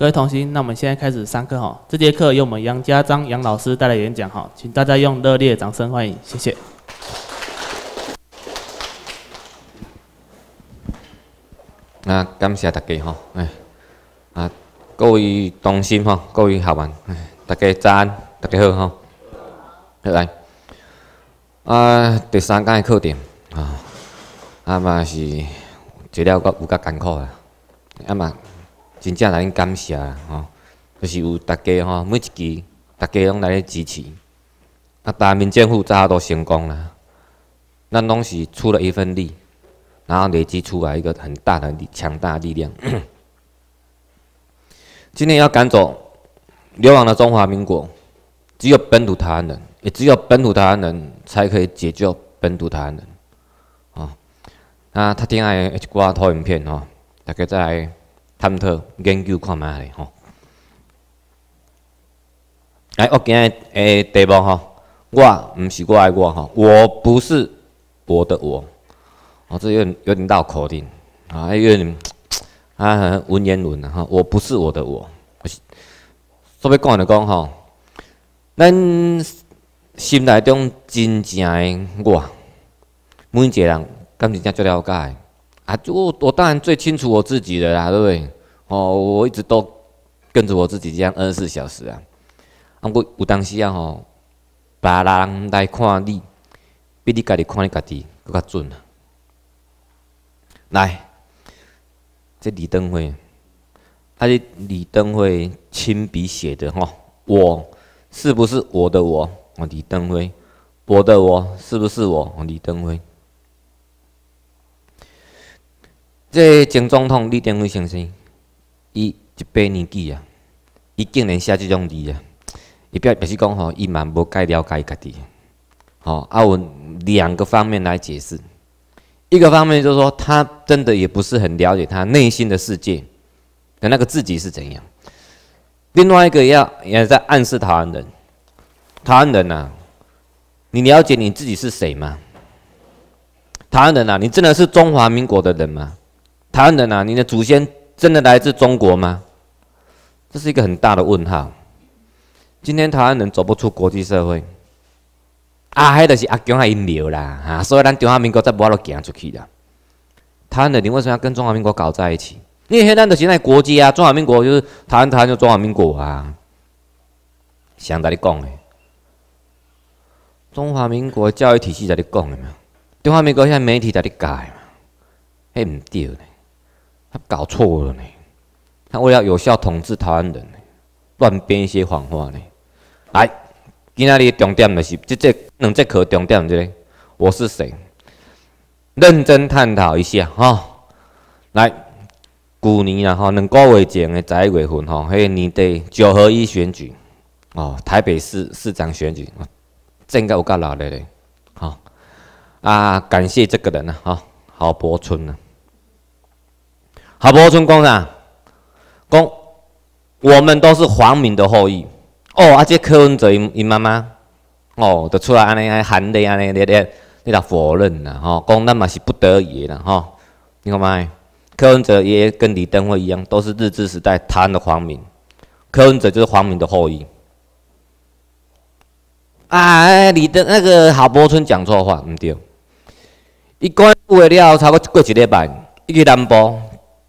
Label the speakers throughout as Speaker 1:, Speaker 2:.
Speaker 1: 各位同心，那我们现在开始上课哈。这节课由我们杨家章杨老师带来演讲哈，请大家用热烈掌声欢迎，谢谢。那感谢大家哈，哎，啊，各位童心哈，各位好玩，大家早安，大家好哈，来，啊，第三讲的课点啊，啊嘛是做了个有较艰苦啦，啊嘛。真正来感谢啦，吼，就是有大家吼，每一期大家拢来咧支持，啊，大民政府早都成功啦，咱拢是出了一份力，然后累积出来一个很大的强大力量。今天要赶走流亡的中华民国，只有本土台湾人，也只有本土台湾人才可以解救本土台湾人，哦，啊，他听下一挂投影片哦，大家再来。探讨研究看卖下吼。来，我今日诶题目吼，我毋是我诶我吼，我不是我的我，我这有点有点绕口令啊，有点啊文言文啊，我不是我的我。所以讲了讲吼，咱心内中真正诶我，每一个人敢真正足了解。啊，就我当然最清楚我自己的啦，对不对？哦，我一直都跟着我自己这样二十四小时啊。啊，我有当时啊吼，别人来看你，比你家己看你家己更较准啊。来，这李登辉，啊，是李登辉亲笔写的哈。我是不是我的我？李登辉，我的我是不是我？李登辉。这前总统李登辉先生，伊一百年纪啊，伊竟然写这种字啊！伊不表示讲吼，伊蛮无解了解个底。好啊，我两个方面来解释。一个方面就是说，他真的也不是很了解他内心的世界，的那个自己是怎样。另外一个要也在暗示台湾人，台湾人呐，你了解你自己是谁吗？台湾人呐，你真的是中华民国的人吗？台湾人啊，你的祖先真的来自中国吗？这是一个很大的问号。今天台湾人走不出国际社会，阿迄就是阿强阿阴谋啦，哈，所以咱中华民国才无度行出去了。台湾人为什么要跟中华民国搞在一起？因为现在都是在国家，中华民国就是台湾，台湾就中华民国啊。向哪你讲的中华民国教育体系在你讲的嘛，中华民国现在媒体在你里改嘛？迄毋对嘞。他搞错了呢，他为了有效统治台湾人，乱编一些谎话呢。来，今天的重点就是这两节课重点这，我是谁？认真探讨一下哈。来，去年啊吼两个月前的十一月份哈，迄、个年底九合一选举哦，台北市市长选举，真够有功热的嘞。好啊，感谢这个人啊哈，郝柏村呢。郝伯春讲啦，讲我们都是皇民的后裔。哦，啊，这柯文哲姨姨妈妈，哦，就出来安尼来喊你，安尼咧，来来否认啦，吼，讲咱嘛是不得已啦，吼。你看嘛，柯文哲也跟李登辉一样，都是日治时代台湾的皇民，柯文哲就是皇民的后裔。啊，李登那个郝伯村讲错话，唔对。一关过了了差不多过一礼拜，伊去南部。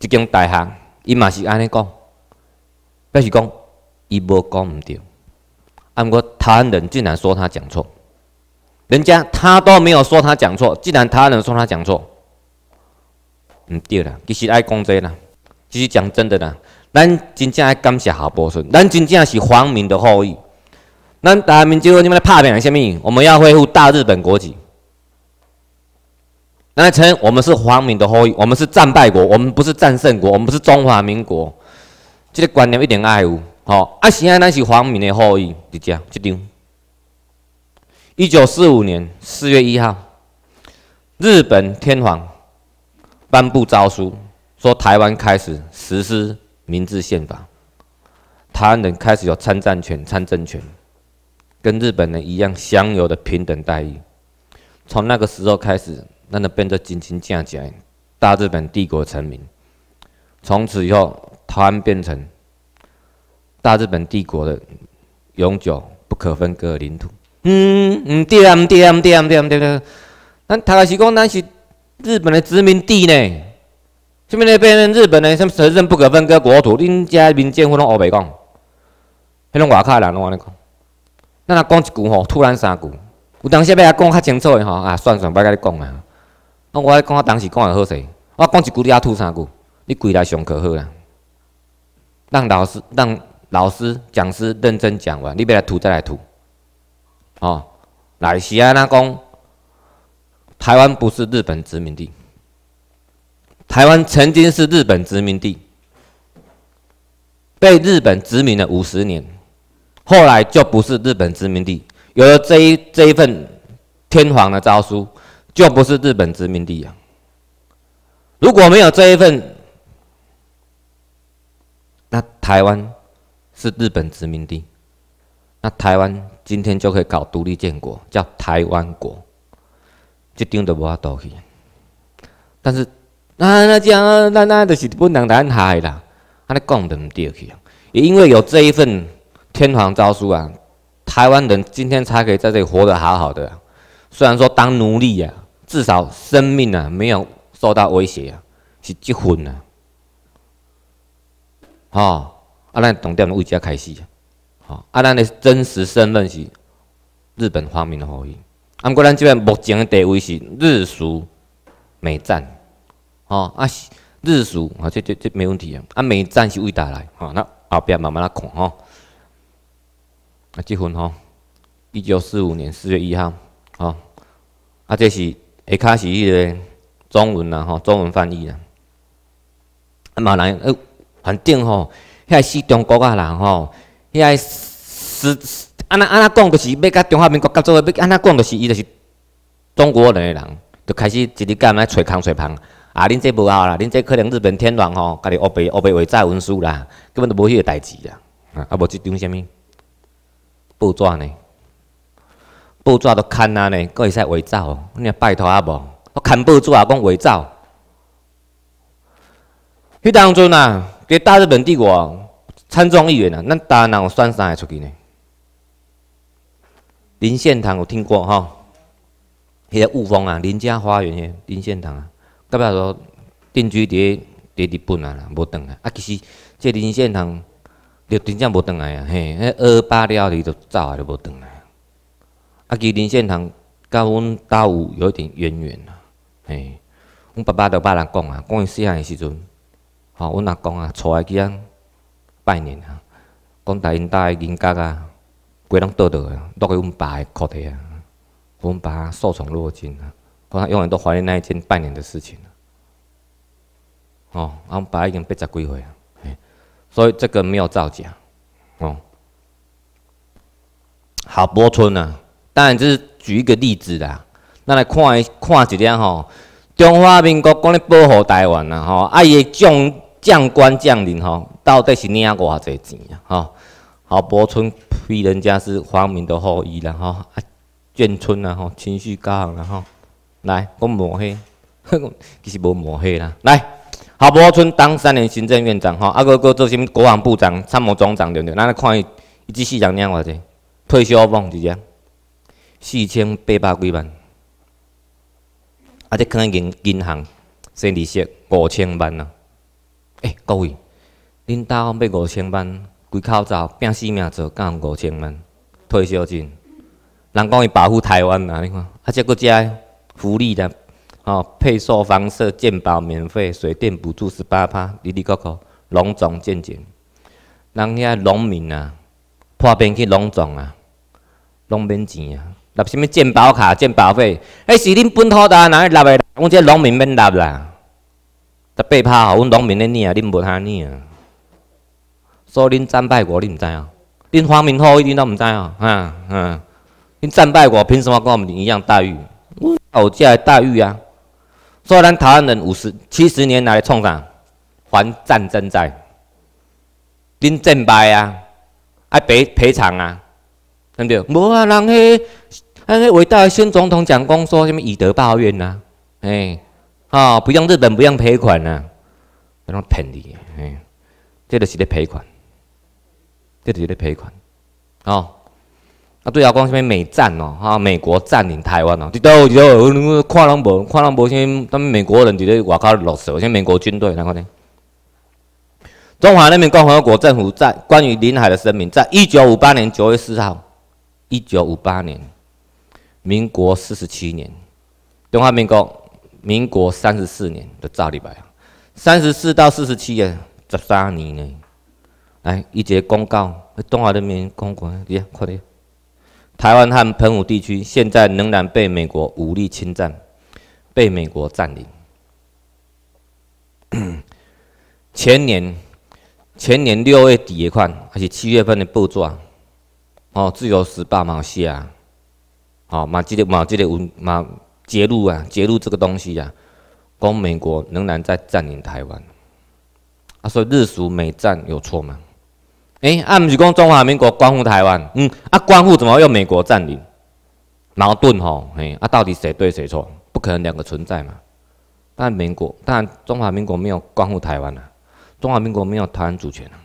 Speaker 1: 一间大学，伊嘛是安尼讲，表示讲伊无讲毋对。按我他人竟然说他讲错，人家他都没有说他讲错，竟然他人说他讲错，毋对啦。其实爱讲真啦，其实讲真的啦，咱真正爱感谢下国顺，咱真正是皇民的后裔，咱大明就你们来拍拼什么？我们要恢复大日本国籍。那承认我们是皇民的后裔，我们是战败国，我们不是战胜国，我们不是中华民国，这个观念一点爱无。好，爱啊，那是皇民的后裔，对不这张，一九四五年四月一号，日本天皇颁布诏书，说台湾开始实施《明治宪法》，台湾人开始有参战权、参政权，跟日本人一样，享有的平等待遇。从那个时候开始。咱就变得真真正正大日本帝国臣民。从此以后，台湾变成大日本帝国的永久不可分割领土。嗯嗯，对啊对啊对啊对啊对啊。咱台湾是讲咱是日本的殖民地呢，什物呢变成日本的什么神圣不可分割国土？恁家民间户拢乌白讲，迄种外口人拢安尼讲。咱若讲一句吼，突然三句，有当时要啊讲较清楚的吼啊，算算别甲你讲啊。我讲，我当时讲也好势。我讲一句，你啊要吐三句。你归来上课好啦，让老师、让老师、讲师认真讲完，你别来吐，再来吐。哦，来西安那讲，台湾不是日本殖民地，台湾曾经是日本殖民地，被日本殖民了五十年，后来就不是日本殖民地，有了这一这一份天皇的诏书。就不是日本殖民地啊！如果没有这一份，那台湾是日本殖民地，那台湾今天就可以搞独立建国，叫台湾国，就丢都不要多去。但是那那这样，那那就是不能谈海啦，安你讲的不对去也因为有这一份天皇诏书啊，台湾人今天才可以在这里活得好好的，虽然说当奴隶呀。至少生命啊没有受到威胁啊，是结婚啊，吼啊，咱重点为遮开始啊，吼啊，咱的真实身份是日本方面的，啊，不过咱这边目前的地位是日苏美战，吼啊，是日苏啊，这这这没问题啊，啊美战是为达来，吼，那后边慢慢来看吼。啊结婚吼，一九四五年四月一号，吼，啊这是。一开始迄个中文啦，吼，中文翻译啦，嘛来，呃，反正吼，遐是中国啊人吼，遐是安那安那讲，就是要甲中华民国合作，要安那讲，就是伊就是中国人诶人，就开始一日到晚来空揣吹啊，恁这无效啦，恁这可能日本天皇吼，家己乌白乌白画诈文书啦，根本就无迄个代志啦，啊，啊无即张啥物报纸呢？报纸都刊啊呢，阁会使伪造？你啊拜托啊无？我刊报纸啊讲伪造。迄当阵啊，伫大日本帝国参众议员啊，咱大人有选三个出去呢？林献堂有听过吼，迄个雾峰啊，林家花园诶，林献堂啊，到尾啊说定居伫伫日本啊啦，无转来。啊其实这林献堂入真正无转来啊，嘿，二八了伊就走啊就无转来。啊，记林献堂，甲阮兜有有一点渊源啊。嘿，阮爸爸就捌人讲啊，讲伊细汉诶时阵，吼，阮阿公啊，坐来去阿，拜年啊，讲带因诶银角啊，规拢倒倒啊，落去阮爸诶裤地啊。阮爸受宠若惊啊，讲他永远都怀念那一天拜年的事情啊。哦，啊，阮爸已经八十几岁啊，哎，所以这个没有造假。哦，好波村啊。当然，这是举一个例子啦。咱来看，一看一了吼，中华民国讲咧保护台湾啦，吼，啊伊将将官将领吼，到底是领偌济钱啊？吼，侯伯春批人家是皇民的后裔啦，吼，啊眷村啦，吼情绪高昂啦，吼，来讲抹黑，其实无抹黑啦。来，侯伯春当三年行政院长吼，啊哥哥做甚物国防部长、参谋总长对不对？咱来看，伊只市长领偌济，退休俸就了。四千八百几万，啊！在开个银银行生利息五千万呐。诶，各位，恁兜要五千万，几口罩拼死命做，干五千万？退休金。人讲伊保护台湾啊，你看，啊！在国家福利的，哦，配售房式，健保免费，水电补助十八趴，滴滴各各隆重进建，人遐农民啊，破病去农重啊，拢免钱啊。纳什么健保卡、健保费？迄是恁本土的，哪会纳的？阮讲这农民免纳啦，得被拍吼，阮农民呢领啊，恁无通领啊。所以恁战败国，恁毋知哦？恁明好，一恁都毋知啊？哈嗯，恁战败国凭什么跟我们一样待遇？我叫待遇啊！所以咱台湾人五十七十年来创啥？还战争债，恁战败啊，要赔赔偿啊！对不对？无啊，人迄、人迄，伟大的新总统讲过说，什么以德报怨呐？哎，啊，不用日本，不用赔款呐，要种骗你的，哎，这就是咧赔款，这就是咧赔款，哦。啊，对啊，讲什么美战哦，啊，美国占领台湾哦，你都、你都看拢无、看拢无，先，咱们美国人伫咧外口落手，先，美国军队然后呢？中华人民共和国政府在关于领海的声明，在一九五八年九月四号。一九五八年，民国四十七年，中华民国民国三十四年的赵立白三十四到四十七年，十三年呢。来一节公告，中华人民共和国，你看快点。台湾和澎湖地区现在仍然被美国武力侵占，被美国占领。前年，前年六月底的款，还是七月份的报状。哦，自由时报马西啊，哦马基的马基的文马揭露啊揭露这个东西啊，讲美国仍然在占领台湾，啊，所以日苏美战有错吗？哎，啊不是讲中华民国光复台湾，嗯，啊光复怎么又美国占领？矛盾吼。嘿，啊到底谁对谁错？不可能两个存在嘛。但美国，但中华民国没有光复台湾啊，中华民国没有台湾主权啊。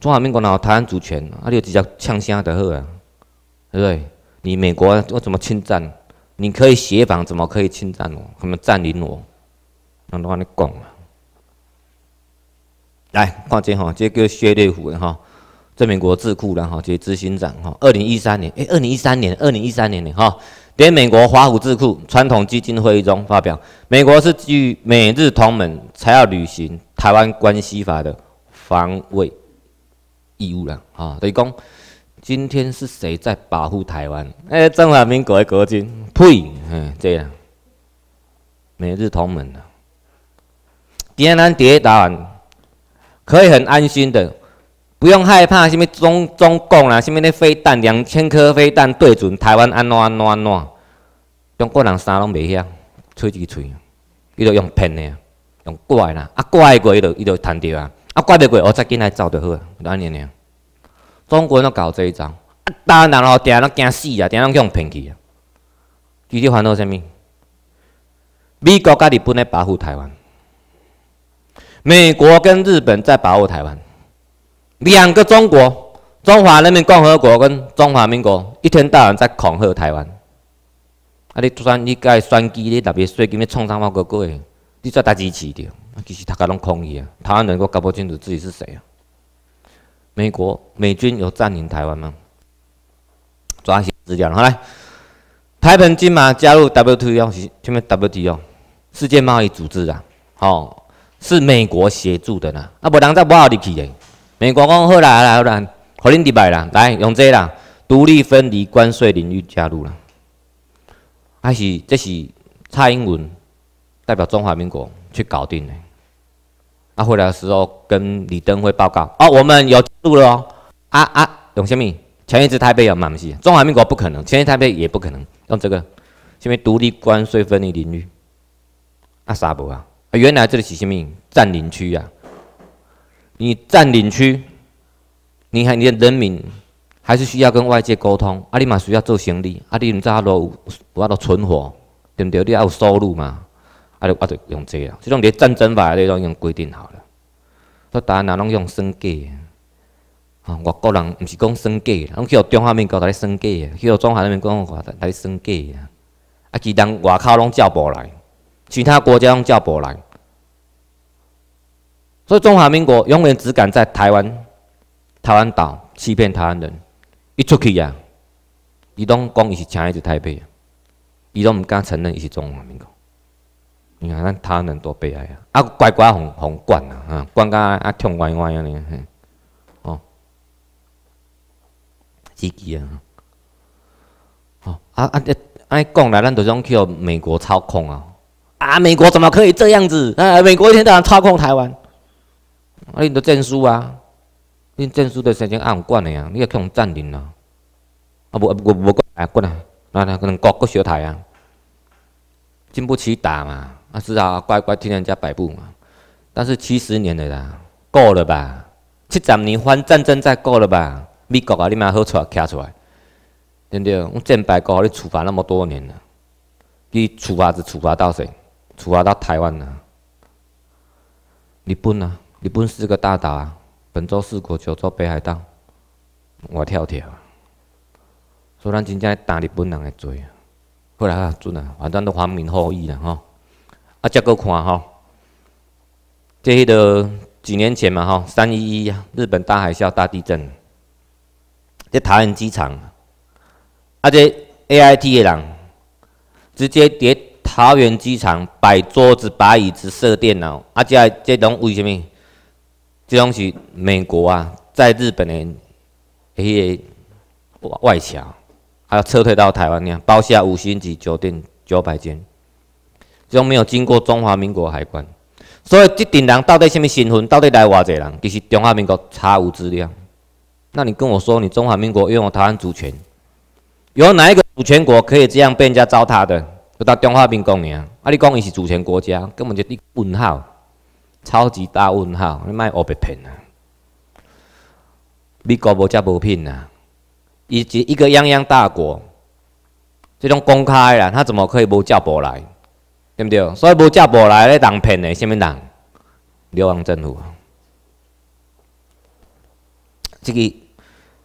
Speaker 1: 中华民国有台湾主权，你就比较呛就好呵，对不对？你美国我怎么侵占？你可以协防，怎么可以侵占我？怎么占领我，那都安你讲了。来看这哈，这叫薛瑞虎的哈，这美国智库的哈，这执行长哈，二零一三年，哎，二零一三年，二零一三年的哈，在美国华府智库传统基金会中发表，美国是基于美日同盟才要履行《台湾关系法》的防卫。义务了啊！等于讲，今天是谁在保护台湾？哎，中华民国的国军，呸！这样，美日同盟呐，跌难跌倒，可以很安心的，不用害怕，什么中中共啦，什么那飞弹两千颗飞弹对准台湾，安怎安怎安怎？中国人啥拢袂晓，吹个吹，伊就用骗的啊，用怪啦，啊怪过伊就伊就赚着啊。啊，怪不过，我再紧来走就好，啊。安尼呢，中国都搞这一招，啊，当然咯，定拢惊死啊，定拢去互骗去啊。具体烦恼啥物？美国甲日本咧保护台湾，美国跟日本在保护台湾。两个中国，中华人民共和国跟中华民国，一天到晚在恐吓台湾。啊，你就算你伊选举你特别最金咧，创啥物哥哥的，你做值钱着。其实他家拢空意啊，台湾人我搞不清楚自己是谁啊。美国美军有占领台湾吗？抓起资料，好来，台澎金马加入 WTO，是啥物 WTO？世界贸易组织啊，好，是美国协助的啦。啊，不然再不好入去的。美国讲好啦，好啦，好啦，好您迪拜啦，来用这啦，独立分离关税领域加入了，还是这是蔡英文代表中华民国去搞定的？啊，回来的时候，跟李登辉报告：“哦，我们有记录了哦。”啊啊，永兴命，前一次台北有蛮不是，中华民国不可能，前一次台北也不可能用这个，因为独立关税、分离领域，啊啥不啊？原来这里是什么占领区啊！你占领区，你还你的人民还是需要跟外界沟通，阿你嘛需要做行李，阿里你在哪里？阿罗存活？对不对？你要有收入嘛？啊！就啊！就用这个，即种伫战争法咧，拢经规定好了。所以台湾人拢用算计啊！外国人毋是讲算计，拢去互中华民国来算计，去互中华人民共和国来算计啊！啊，其他外口拢照不来，其他国家拢照不来。所以中华民国永远只敢在台湾、台湾岛欺骗台湾人。一出去啊，伊拢讲伊是请伊石台北，伊拢毋敢承认伊是中华民国。你看，咱他人多悲哀啊！啊，乖乖，互互管啊，啊，管甲啊，痛歪歪安尼嘿，哦，司机啊，吼啊啊！哎，讲来咱都讲叫美国操控啊！啊，美国怎么可以这样子？啊，美国一天到晚操控台湾，啊，你都证书啊，你证书都先先暗管的啊，你也去占领啊。啊不无无管啊，管啊，啊，那可能各国小台啊，经不起打嘛。啊，是啊，乖乖听人家摆布嘛。但是七十年了啦，够了吧？七十年还战争再够了吧？美国啊，你嘛好出来，卡出来，对不对？我整白国，你处罚那么多年了，你处罚是处罚到谁？处罚到台湾啊？日本啊？日本是个大岛啊，本州四国九州北海道，我跳跳。所以咱真正打日本人的罪啊，后来啊准啊，反正都皇民后裔了吼。架构看哈，这些的几年前嘛吼，三一一日本大海啸大地震，在桃园机场，啊这 A I T 的人，直接伫桃园机场摆桌子摆椅子设电脑，啊这这种为甚物？这种是美国啊在日本的迄些外侨，还要撤退到台湾呢，包下五星级酒店九百间。这没有经过中华民国海关，所以这等人到底什么身份？到底来偌济人？其实中华民国查无资料。那你跟我说，你中华民国拥有台湾主权，有哪一个主权国可以这样被人家糟蹋的？到中华民国啊！你讲伊是主权国家，根本就一个问号，超级大问号，你卖黑白骗啊！美国无遮无品啊，以及一个泱泱大国，这种公开了，他怎么可以不叫布来？对毋对？所以无接无来咧人骗的，虾物人？流湾政府？即个，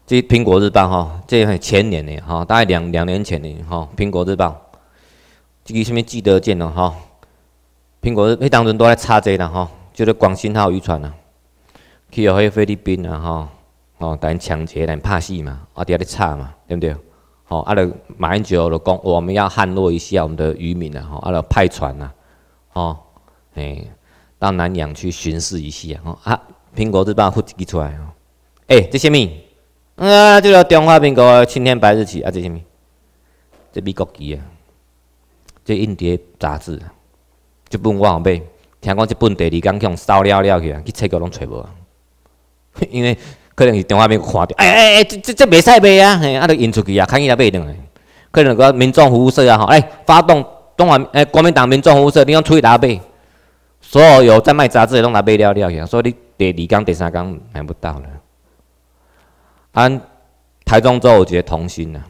Speaker 1: 即《苹果日报》哈，这前年的吼，大概两两年前的吼，《苹果日报》即个上物记得见的吼，《苹果日迄当阵都在查这啦吼，就是广信号渔船啊，去互迄菲律宾啊吼，哦，但抢劫、但拍死嘛，啊，遐咧吵嘛，对毋对？哦，阿马英九就讲，我们要捍卫一下我们的渔民呐，吼，啊，拉派船呐，哦，哎，到南洋去巡视一下吼，啊，苹果这把忽寄出来吼，诶，这什么？啊，这个中华民国青天白日旗啊，这什么？这美国旗啊，这印第杂志啊，一本我后买，听讲，这本第二讲像烧了了去啊，去册局拢找无，因为。可能是中央面看着，哎哎哎，这这这袂使卖啊，嘿，啊，得引出去啊，牵伊来卖两来。可能个民众服务社啊，吼，哎，发动，中员，哎，国民党民众服务社，你出去哪卖，所有有在卖杂志拢来卖了了去，所以你第二工、第三缸买不到了。安，台中州有一个童星啊，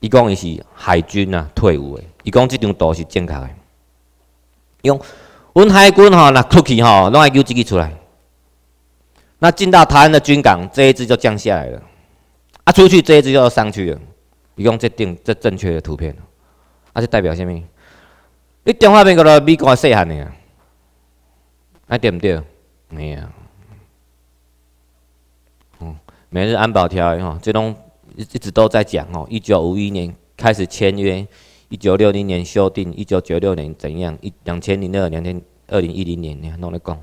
Speaker 1: 伊讲伊是海军啊，退伍的，伊讲即张图是正确的。用，阮海军吼，若出去吼，拢爱揪自己出来。那进到台湾的军港，这一次就降下来了，啊，出去这一次就要上去了，不用这定这正确的图片，啊，这代表什么？你电话面个的美国细汉的啊，对不对？没有，哦，美日安保条约哈，这种一直都在讲哦，一九五一年开始签约，一九六零年修订，一九九六年怎样？一两千零二两千二零一零年你还弄来讲，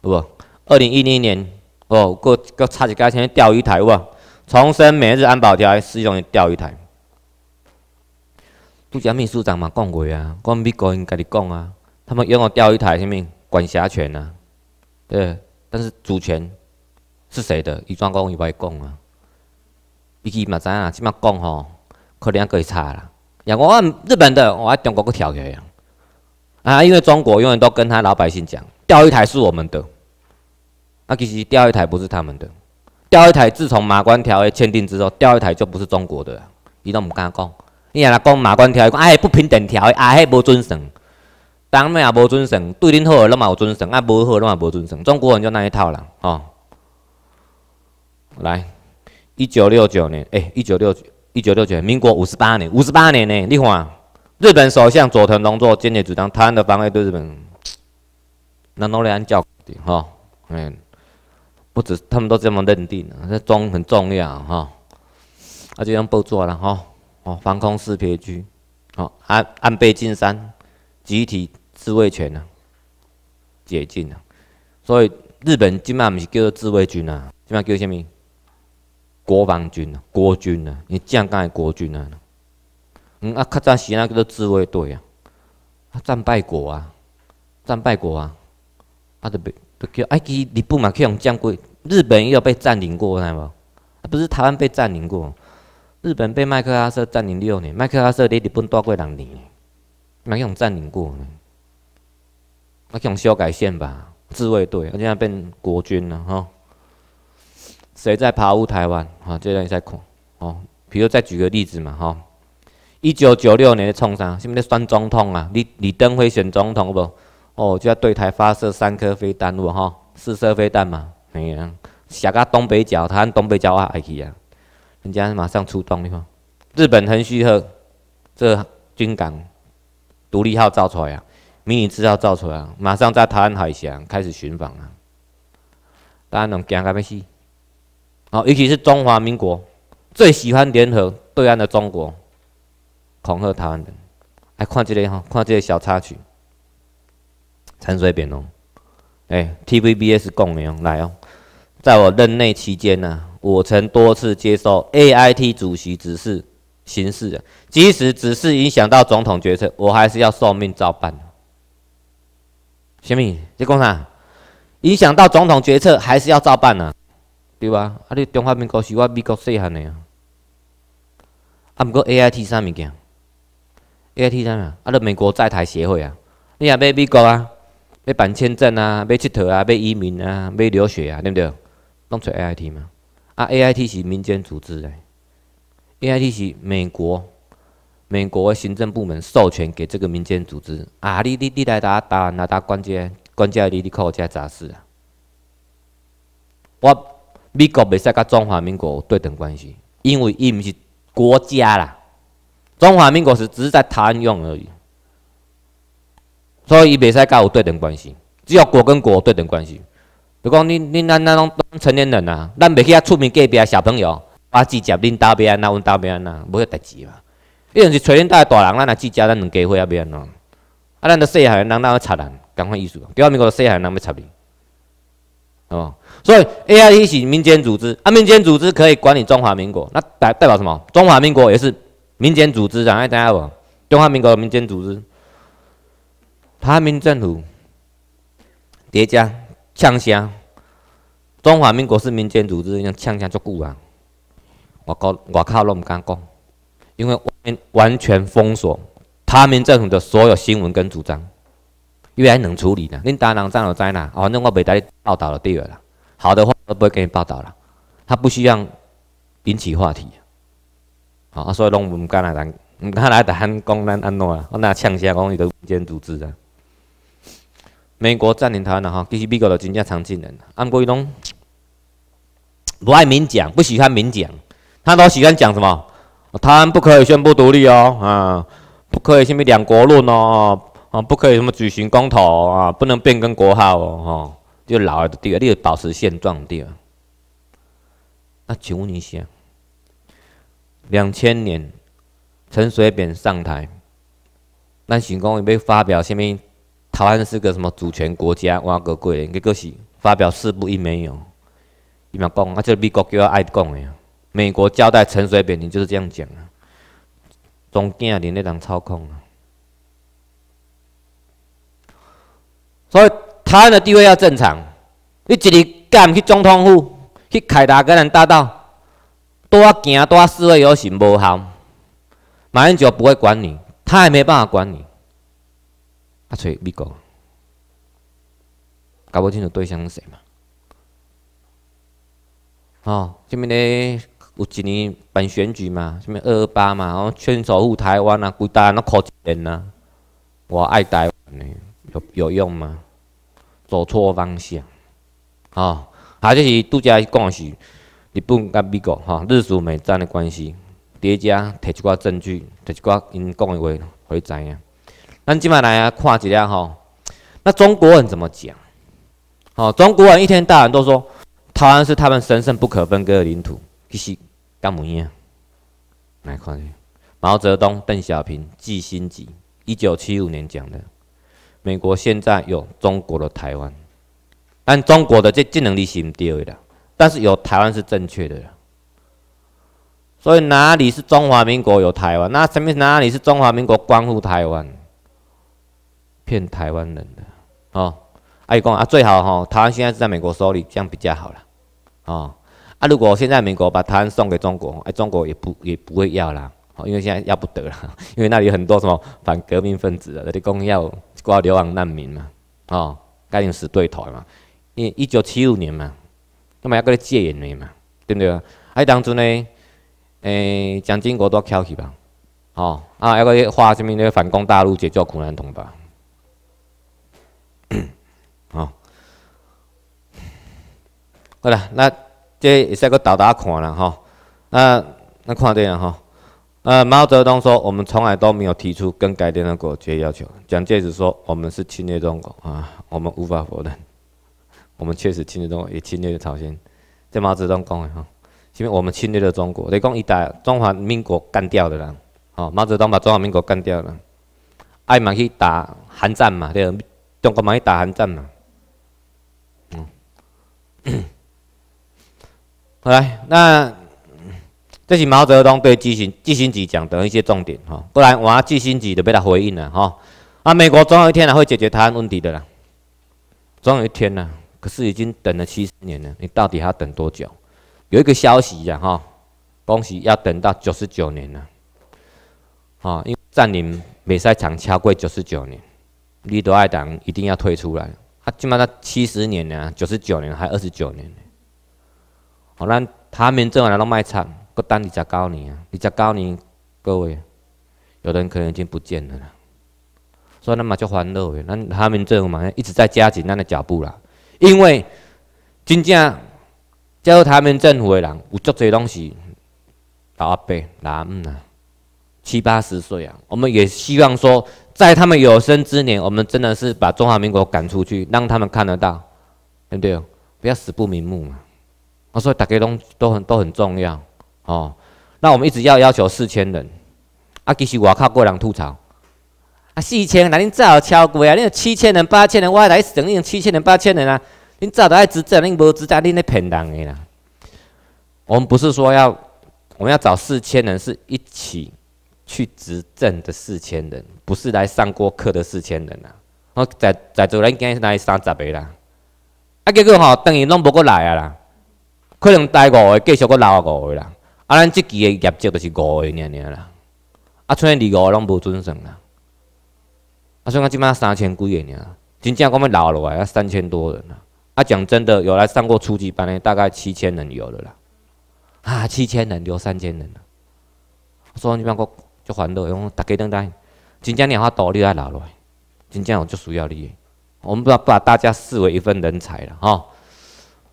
Speaker 1: 不不，二零一零年。哦，佫佫差一间，像钓鱼台，哇，重申每日安保条例》适用的钓鱼台。杜家秘书长嘛讲过啊，讲美国人佮你讲啊，他们拥有钓鱼台甚物管辖权啊，对。但是主权是谁的？伊专讲伊袂讲啊。毕起嘛，知影，即马讲吼，可能会差啦。也我日本的，我中国佮跳起来啊，啊，因为中国永远都跟他老百姓讲，钓鱼台是我们的。那其实钓鱼台不是他们的，钓鱼台自从马关条约签订之后，钓鱼台就不是中国的。伊都我敢讲，你来讲马关条约，哎，不平等条约，哎，迄无遵守，当咪也无遵守，对恁好，侬嘛有遵守，啊，无好，侬也无遵守，中国人就那一套啦，哦。来，一九六九年，哎，一九六一九六九年，民国五十八年，五十八年呢，你看，日本首相佐藤荣作坚决主张台湾的方案对日本，那努力很叫的，吼，嗯。不止他们都这么认定，这中很重要哈，而这样布做了哈，哦，防空识别区，好，安岸背金山，集体自卫权呢，解禁了，所以日本今嘛不是叫做自卫军啊，今嘛叫什么？国防军啊，国军啊，你这样讲国军啊，嗯，啊，卡扎西那个自卫队啊，战败国啊，战败国啊，啊，就被，就叫埃及日本嘛，去用将军。日本也有被占领过，知道吗？不是台湾被占领过，日本被麦克阿瑟占领六年，麦克阿瑟连日本都过两年，哪一种占领过？哪一种修改宪吧？自卫队，而且变国军了哈。谁在抛物台湾？好，这样在看哦。比如再举个例子嘛哈，一九九六年的冲山，什么的选总统啊？李李登辉选总统，不？哦，就要对台发射三颗飞弹无哈？四射飞弹嘛。哎呀，写到东北角，台湾东北角啊，爱去啊！人家马上出动，你看，日本横须贺这军港，独立号造出来啊，迷你制造造出来啊，马上在台湾海峡开始巡访啊！大家拢惊到要死！哦，尤其是中华民国最喜欢联合对岸的中国，恐吓台湾人。来看这个哈，看这个小插曲，陈水扁哦。哎，TVBS 供联来哦，在我任内期间呢，我曾多次接受 AIT 主席指示行事，即使只是影响到总统决策，我还是要受命照办。什么？你讲啥？影响到总统决策，还是要照办呢？对吧？啊，你中华民国是我美国细汉的啊，还过 AIT 啥物件？AIT 啥啊？啊，你美国在台协会啊，你也买美国啊？要办签证啊，要佚佗啊，要移民啊，要留学啊，对不对？弄出 A I T 嘛，啊 A I T 是民间组织的，A I T 是美国美国行政部门授权给这个民间组织啊，你你你来打打哪打关节关节，你你靠这杂事啊。我美国袂使甲中华民国有对等关系，因为伊毋是国家啦，中华民国是只是在湾用而已。所以，伊袂使甲有对等关系，只有国跟国对等关系。就讲，恁恁咱、咱拢成年人啊，咱袂去遐出面隔壁小朋友，啊，姐姐、恁兜边安那、阮兜边安那，无个代志嘛。因为是找恁的大人，咱若计较咱两家袂安怎？啊，咱的细汉人哪会插人？更换意思，中华民国的小人，人要插哩？哦，所以 AI 就是民间组织，啊，民间组织可以管理中华民国，那代代表什么？中华民国也是民间组织，然后再来中华民国的民间组织。他民政府叠加呛声，中华民国是民间组织，像呛声足久啊！我告我靠，拢毋敢讲？因为完全封锁他民政府的所有新闻跟主张，依然能处理的。恁大人在哪知哪？反正我袂在报道了，对了。啦。好的话都不会给你报道了，他不需要引起话题。好，啊、所以拢毋敢来谈，毋敢来谈，讲咱安怎啊？我那呛声讲伊的民间组织啊。美国占领台湾了哈，其实美国的军架常技能。安国拢 不爱明讲，不喜欢明讲，他都喜欢讲什么？台湾不可以宣布独立哦，啊，不可以什么两国论哦，啊，不可以什么举行公投啊，不能变更国号哦，就老的第二，你要保持现状第二。那请问一下，两千年陈水扁上台，咱行政院有没发表什么？台湾是个什么主权国家？哇个鬼！你个是发表四不一没有，伊嘛讲，啊，这美国叫要爱讲的，美国交代陈水扁，你就是这样讲啊。总见你那张操控啊。所以台湾的地位要正常。你一日敢去总统府、去凯达格兰大道，多行多示威，有什么无效？马英九不会管你，他也没办法管你。啊！揣美国搞不清楚对象是嘛？哦，什么嘞？有一年办选举嘛？什么二二八嘛？哦，牵守护台湾呐、孤大呐、靠天呐，我爱台湾呢，有有用吗？走错方向。哦，还就是多加讲是日本甲美国哈，日苏美战的关系叠加，摕一寡证据，摕一寡因讲的话，互伊知影。咱今马来啊看一下辆吼？那中国人怎么讲？哦，中国人一天到晚都说台湾是他们神圣不可分割的领土，其实干么呀？来看，毛泽东、邓小平、季新吉一九七五年讲的：美国现在有中国的台湾，但中国的这技能力是不对的，但是有台湾是正确的所以哪里是中华民国有台湾？那什么是哪里是中华民国关乎台湾？骗台湾人的哦，哎，讲啊，最好哈，台湾现在是在美国手里，这样比较好了哦。啊，如果现在美国把台湾送给中国，哎，中国也不也不会要啦，哦，因为现在要不得了，因为那里很多什么反革命分子的，那里讲要搞流亡难民嘛，哦，该用死对台嘛，因一九七五年嘛，那么要个戒严年嘛，对不对啊？哎，当初呢，诶，蒋经国都翘起吧，哦，啊，要个画什么那个反攻大陆、解救苦难同胞。好啦，那这会使个倒达看了吼。那那看这样吼。呃，毛泽东说我们从来都没有提出更改联合国决要求。蒋介石说我们是侵略中国啊，我们无法否认，我们确实侵略中国，也侵略朝鲜。这毛泽东讲的哈，因为我们侵略了中国，你讲一代中华民国干掉的啦，哦，毛泽东把中华民国干掉了，爱嘛去打韩战嘛，对，中国嘛去打韩战嘛，嗯。来，那这是毛泽东对基辛基辛吉讲的一些重点哈，不然我要基辛吉的被他回应了哈。啊，美国总有一天呢会解决台湾问题的啦，总有一天呢，可是已经等了七十年了，你到底还要等多久？有一个消息呀哈，恭喜要等到九十九年了，啊，因为占领美赛场超过九十九年，绿岛爱党一定要退出来，他起码他七十年呢，九十九年还二十九年。好，咱台民政府来拢卖惨，不单二十九你啊，你十九你，各位，有的人可能已经不见了啦。所以那么就烦恼园，那台民政府嘛一直在加紧那个脚步啦，因为真正入台民政府的人，有足侪拢东西，老伯、老母啦，七八十岁啊。我们也希望说，在他们有生之年，我们真的是把中华民国赶出去，让他们看得到，对不对哦？不要死不瞑目嘛。我说，大家拢都很都很重要哦。那我们一直要要求四千人啊，其实我靠过人吐槽啊，四千，那恁早超过啊！恁七千人、八千人，我还来去整恁七千人、八千人啊！恁早都爱执政，恁无执政，恁咧骗人诶啦！我们不是说要我们要找四千人，是一起去执政的四千人，不是来上过课的四千人啊。我在在座人今是来三十个啦，啊，结果吼，等于拢无过来啊啦！可能待五个月，继续搁留五个月啦。啊，咱这期的业绩就是五个月尔尔啦。啊，剩那二五个拢无准算啦。啊，以讲即摆三千几个月啦。真正讲要留落来，三千多人啦。啊，讲真的，有来上过初级班的，大概七千人有了啦。啊，七千人留三千人啦。所以你讲我就还多，讲大家等待。晋江你好多，你来留落来。真正我就需要你，我们把把大家视为一份人才了，哈。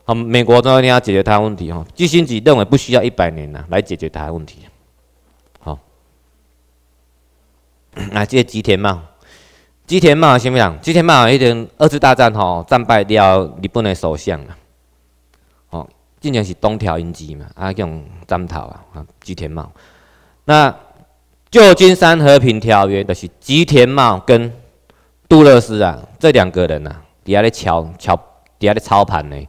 Speaker 1: 好，美国当然要解决他问题哈。吉辛子认为不需要一百年呐，来解决它问题。好，那 这个吉田茂，吉田茂先不讲，吉田茂已经二次大战吼战败掉日本的首相了。哦，之前是东条英机嘛，啊，用种战头啊，啊，吉田茂。那旧金山和平条约的是吉田茂跟杜勒斯啊，这两个人呐，底下咧桥桥底下咧操盘呢。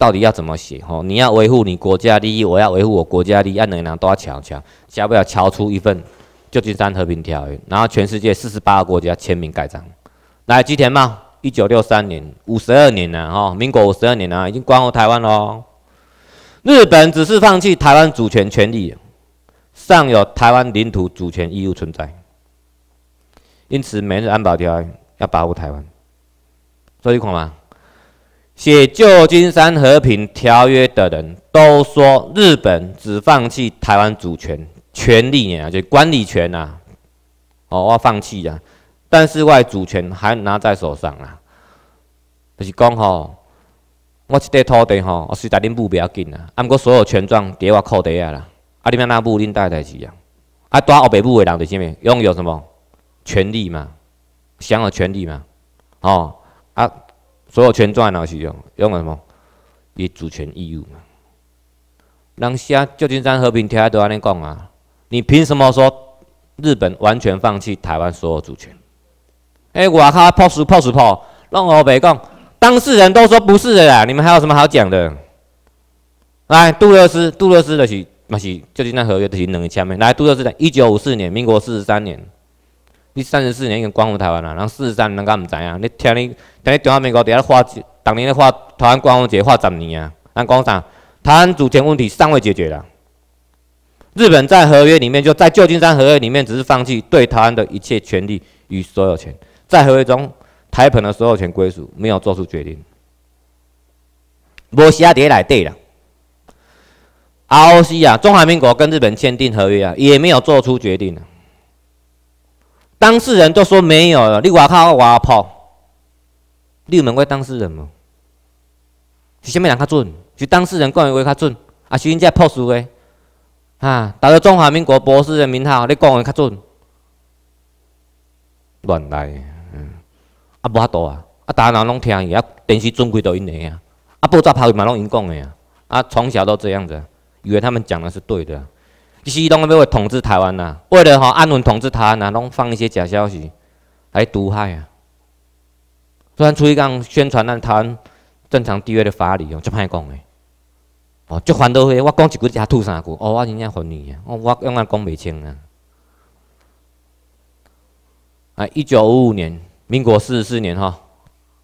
Speaker 1: 到底要怎么写？吼，你要维护你国家利益，我要维护我国家利益，两两都要强强，要不要敲出一份《旧金山和平条约》，然后全世界四十八个国家签名盖章？来，吉田茂，一九六三年，五十二年了，吼，民国五十二年了，已经关乎台湾喽。日本只是放弃台湾主权权利，尚有台湾领土主权义务存在。因此，《美日安保条约》要保护台湾。说一口吗？写《旧金山和平条约》的人都说，日本只放弃台湾主权权利啊，就管理权呐，哦，我放弃了，但是话主权还拿在手上啦。就是讲吼，我这块土地吼，我是在恁母不要紧啊，毋过所有权状叠我口袋啊啦，啊，你要那母恁带代志啊，啊，住黑白母的人就是啥物，拥有什么权利嘛，享有权利嘛，哦，啊。所有权转了是用，用个什么？以主权义务嘛。人写《旧金山和平条约》都安尼讲啊，你凭什么说日本完全放弃台湾所有主权？哎，我靠，pose p o s p o s 我白讲，当事人都说不是的啦，你们还有什么好讲的？来，杜勒斯，杜勒斯的是，那是《旧金山合约》的签人签名？来，杜勒斯的，一九五四年，民国四十三年。你三十四年已经光复台湾了，然后四十三人家毋知影？你听你听你中华民国伫遐画，当年咧画台湾光复节画十年啊。咱讲啥？台湾主权问题尚未解决啦。日本在合约里面，就在旧金山合约里面，只是放弃对台湾的一切权利与所有权。在合约中，台盆的所有权归属没有做出决定。无其他底里对啦。R O C 啊，中华民国跟日本签订合约啊，也没有做出决定。当事人都说没有，了，你外靠外话跑，你有门怪当事人嘛？是下面人较准，是当事人讲的话较准。啊，是因遮博士的，哈，打着中华民国博士的名号，你讲的较准，乱来。嗯，啊，无法多啊，啊，大那人拢听伊，啊，电视转归都因的啊，啊，报纸拍的嘛拢因讲的啊，啊，从小都这样子，以为他们讲的是对的。就是伊拢为统治台湾呐，为了吼安稳统治台湾呐，拢放一些假消息来毒害啊。突然出一讲宣传让台湾正常地位的法律哦，真难讲的哦，就反倒会我讲一句他吐三句哦，我真正烦你啊，我我永远讲不清啊。啊，一九五五年，民国四十四年哈，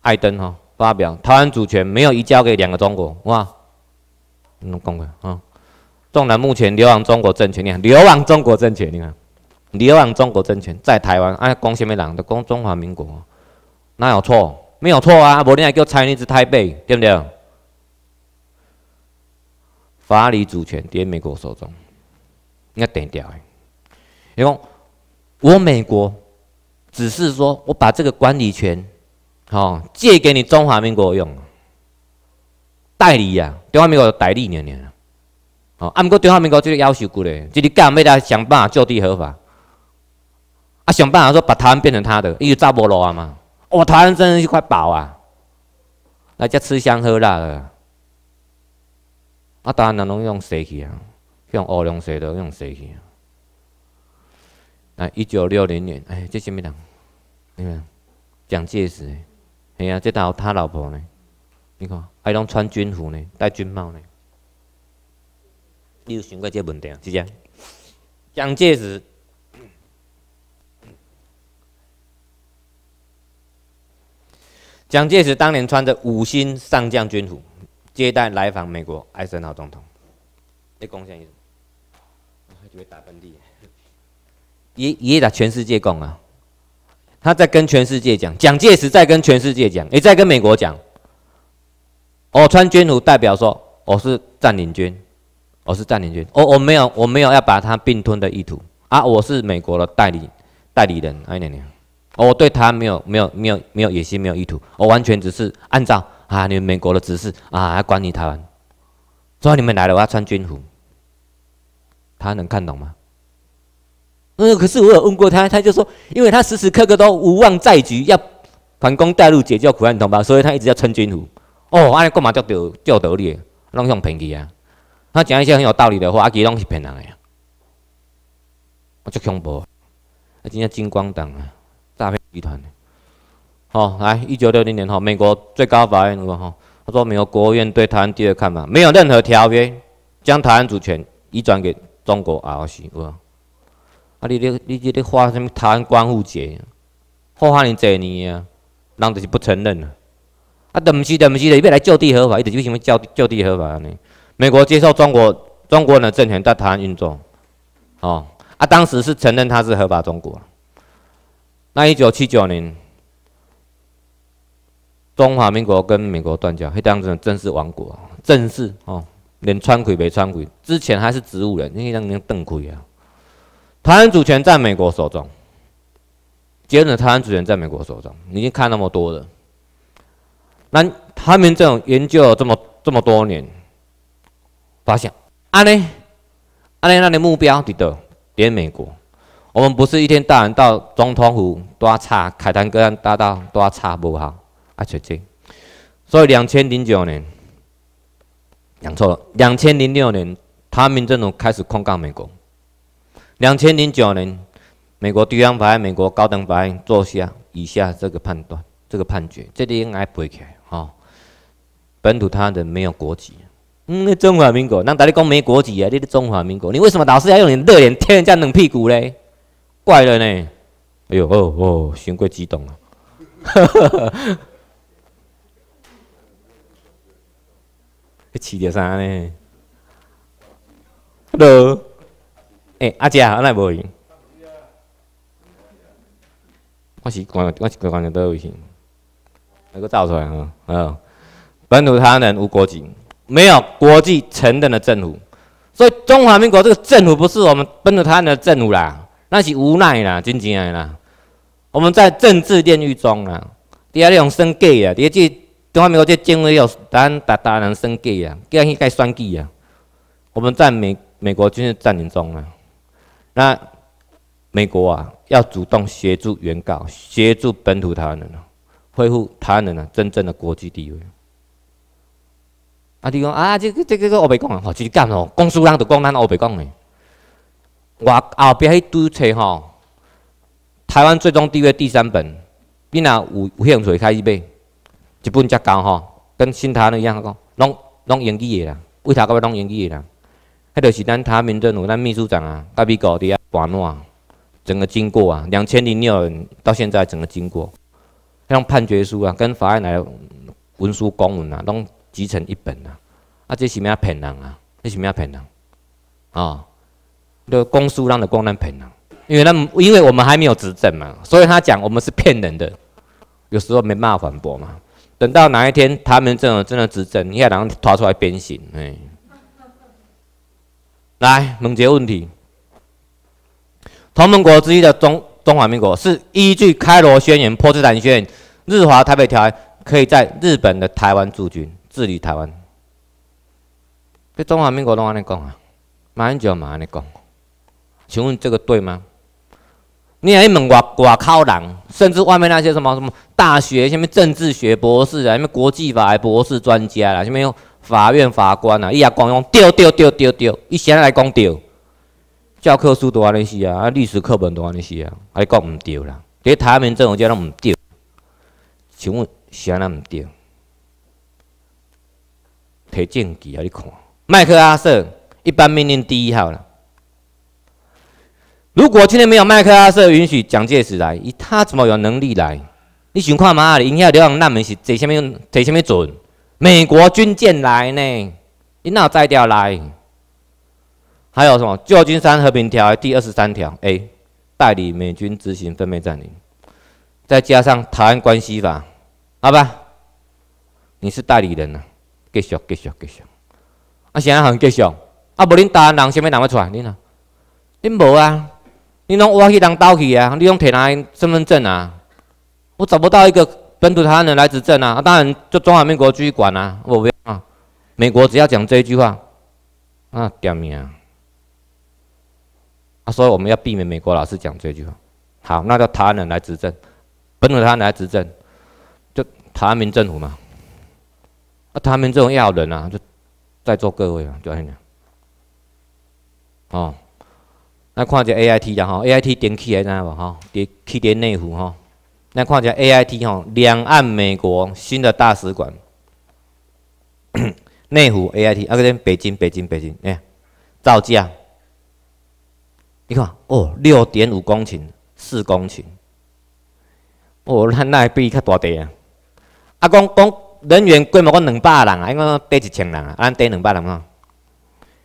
Speaker 1: 艾登哈发表，台湾主权没有移交给两个中国，哇，侬讲过啊。纵然目前流亡中国政权，你看流亡中国政权，你看流亡中国政权在台湾，哎，讲什么人？都讲中华民国，哪有错？没有错啊，无你还叫拆你只台北，对不对？法理主权跌美国手中，应该掉掉的。你为我美国只是说我把这个管理权，好借给你中华民国用，代理呀，中华民国代理，你你。哦，啊！毋过中华民国即个要求过咧，即个干，要来想办法就地合法。啊，想办法说把台湾变成他的，伊就走无路啊嘛。哇，台湾真是一块宝啊！那叫吃香喝辣的。啊，台湾人拢用谁去啊？用欧龙谁的用谁去啊？啊，一九六零年，哎，这什么人？你看，蒋介石。嘿呀，这倒他老婆呢？你看，还拢穿军服呢，戴军帽呢。你有想过这问题啊？是这样，蒋介石，蒋介石当年穿着五星上将军服接待来访美国艾森豪总统，你贡献一，他准备打本地，爷爷打全世界攻啊！他在跟全世界讲，蒋介石在跟全世界讲，也在跟美国讲，我穿军服代表说我是占领军。我是占领军，我我没有我没有要把它并吞的意图啊！我是美国的代理代理人，哎，娘娘，我对他没有没有没有没有野心，没有意图。我完全只是按照啊，你们美国的指示啊，管理台湾。说你们来了，我要穿军服，他能看懂吗？嗯，可是我有问过他，他就说，因为他时时刻刻都无望在局，要反攻大陆，解救苦难同胞，所以他一直要穿军服。哦，阿爷，干嘛叫到叫到你，拢用便宜啊？他讲一些很有道理的话，阿基拢是骗人的呀！我足恐怖，啊，真正金光党啊，诈骗集团。好，来一九六零年，美国最高法院说，吼，他说美国国务院对台湾第的看法，没有任何条约将台湾主权移转给中国，阿好是无？啊，你你你你咧发什么台湾光复节？好汉恁侪年啊，人就是不承认呐。啊，等唔是，等唔是，你别来就地合法，一直为什么就就地合法呢？美国接受中国中国人的政权在台湾运作，哦啊，当时是承认它是合法中国。那一九七九年，中华民国跟美国断交，那当时正式亡国，正式哦，连川溃没川溃之前还是植物人，那当阵邓溃啊。台湾主权在美国手中，接着台湾主权在美国手中，已经看那么多了。那他们这种研究了这么这么多年。发现，安尼安尼，咱的目标对的，点美国。我们不是一天到晚到总统府多叉凯腾格安大道多叉无效，啊，绝经。所以两千零九年，讲错了，两千零六年，他们这种开始控告美国。两千零九年，美国最高法院、美国高等法院做下以下这个判断、这个判决，这应该背起来哦。本土他人没有国籍。嗯，中华民国，人跟你讲没国籍啊？你中华民国，你为什么老是要用你热脸贴人家冷屁股嘞？怪了呢！哎呦哦哦，心过激动啊！哈哈哈哈你吃着啥呢？hello，哎阿姐，阿奶无？我是关，我是关关的到微信，还佫走出来啊？啊，本土他人无国籍。没有国际承认的政府，所以中华民国这个政府不是我们本土他的政府啦，那是无奈啦，正的啦，我们在政治炼狱中啦，第二种升级啊，第二句中华民国这经府有咱大大人生计呀，跟人家算计啊。我们在美美国军事占领中啊，那美国啊要主动协助原告，协助本土台湾人哦，恢复台湾人啊真正的国际地位。啊，你讲啊，这、个这个我白讲啊，吼，就是讲吼。公诉人就讲，咱我白讲的。我后壁去读册吼，台湾最终地位第三本，你若有有兴趣开始买，一本才高吼，跟新台呢一样个，拢拢英语的啦，为啥干要弄英语的啦？迄就是咱台民政有咱秘书长啊，阿咪搞伫啊办案，整个经过啊，两千零六年到现在整个经过，迄种判决书啊，跟法院来文书公文啊，拢。集成一本啊，啊，这是咩啊骗人啊？这什么啊骗人啊？哦，那公诉让的公然骗人，因为他们，因为我们还没有执政嘛，所以他讲我们是骗人的，有时候没办法反驳嘛。等到哪一天他们真的真的执政，你看然后拖出来鞭刑，哎。来，总结问题：同盟国之一的中中华民国是依据《开罗宣言》、《波茨坦宣言》、《日华台北条约》，可以在日本的台湾驻军。治理台湾，这中华民国都安尼讲啊，马英九安尼讲，请问这个对吗？你还一门挂挂靠甚至外面那些什么什么大学什么政治学博士啊，什么国际法博士专家啦，什么法院法官啊，伊也讲用丢丢丢丢丢，伊谁来讲丢？教科书都安尼写啊，历史课本都安尼写啊，还讲唔丢啦？你台民正我叫侬唔丢，请问谁来唔丢？提证据啊！你看，麦克阿瑟一般命令第一号了。如果今天没有麦克阿瑟允许蒋介石来，他怎么有能力来？你想看嘛？你遐天要难民是坐什么用？坐什么船？美国军舰来呢？那再掉来？还有什么？旧金山和平条约第二十三条 A，代理美军执行分配占领，再加上台湾关系法，好吧？你是代理人啊！继续，继续，继续。啊，谁人继续？啊，无恁台湾人，啥物人要出来？恁啊，恁无啊？恁拢挖去人兜去啊？你拢摕人身份证啊？我找不到一个本土台湾人来执政啊！当然就中华民国继续管啊！我不要啊！美国只要讲这一句话，啊点命啊！所以我们要避免美国老是讲这句话。好，那就台湾人来执政，本土台湾来执政，就台湾民政府嘛。啊，他们这种要人啊，就在座各位啊，就安尼。哦，那看一下 A I T 然后 A I T 点起来知下吧，哈，点去点内湖哈。那看一下 A I T 哈，两岸美国新的大使馆，内湖 A I T，啊个北京北京北京，哎，造价，你看哦，六点五公顷，四公顷，哦，咱那比较大地啊，啊公公。人员规模讲两百人啊，因讲得一千人啊，俺得两百人啊，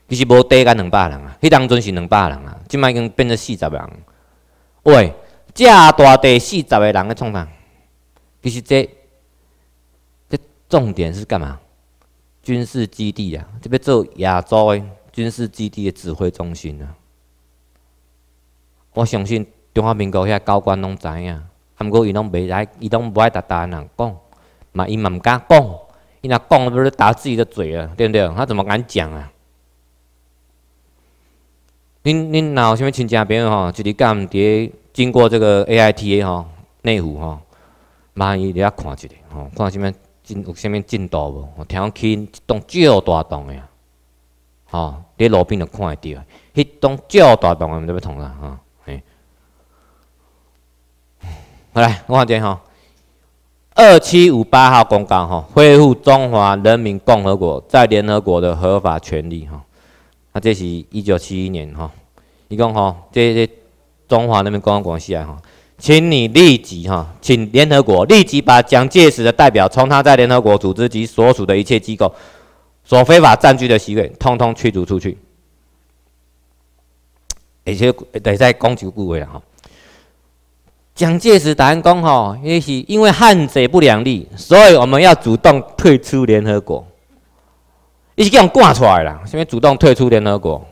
Speaker 1: 其实无得甲两百人啊，迄当阵是两百人啊，即卖已经变成四十人。喂，遮大地四十个人在创啥？其实这这重点是干嘛？军事基地啊，即别做亚洲军事基地的指挥中心啊。我相信中华民国遐高官拢知影，含过伊拢袂来，伊拢无爱呾呾人讲。嘛，伊嘛毋敢讲，伊若讲不是打自己的嘴啊，对不对？他怎么敢讲啊？恁恁若有啥物亲戚朋友吼，一日干伫得经过这个 A I T A 吼内湖吼，万一了看一个吼，看什物进有啥物进度无？听讲起一栋较大栋的吼伫路边就看会到，迄栋较大栋的，毋知要啥吼。好来，我看者吼。二七五八号公告，哈，恢复中华人民共和国在联合国的合法权利，哈。那这是一九七一年，哈。一共，哈，这些中华人民共和国写来，哈，请你立即，哈，请联合国立即把蒋介石的代表从他在联合国组织及所属的一切机构所非法占据的席位，通通驱逐出去。而且，得在公职部位，哈。蒋介石答案讲吼，也是因为汉贼不两立，所以我们要主动退出联合国。伊是叫样挂出来了，什么主动退出联合国？